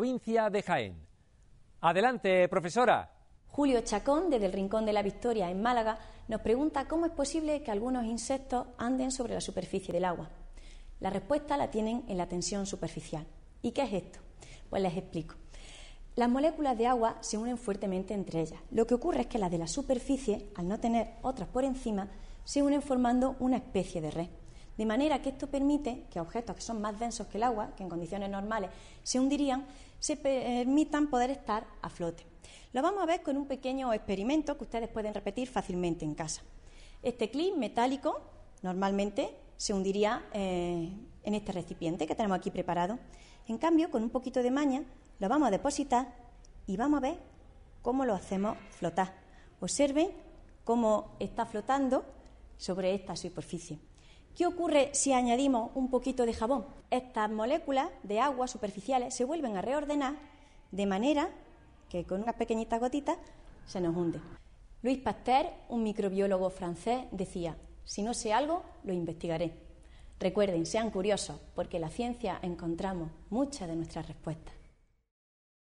provincia de Jaén. Adelante, profesora. Julio Chacón, desde el Rincón de la Victoria, en Málaga, nos pregunta cómo es posible que algunos insectos anden sobre la superficie del agua. La respuesta la tienen en la tensión superficial. ¿Y qué es esto? Pues les explico. Las moléculas de agua se unen fuertemente entre ellas. Lo que ocurre es que las de la superficie, al no tener otras por encima, se unen formando una especie de red. De manera que esto permite que objetos que son más densos que el agua, que en condiciones normales se hundirían, se permitan poder estar a flote. Lo vamos a ver con un pequeño experimento que ustedes pueden repetir fácilmente en casa. Este clip metálico normalmente se hundiría eh, en este recipiente que tenemos aquí preparado. En cambio, con un poquito de maña, lo vamos a depositar y vamos a ver cómo lo hacemos flotar. Observen cómo está flotando sobre esta superficie. ¿Qué ocurre si añadimos un poquito de jabón? Estas moléculas de agua superficiales se vuelven a reordenar de manera que con unas pequeñitas gotitas se nos hunde. Luis Pasteur, un microbiólogo francés, decía, si no sé algo, lo investigaré. Recuerden, sean curiosos, porque en la ciencia encontramos muchas de nuestras respuestas.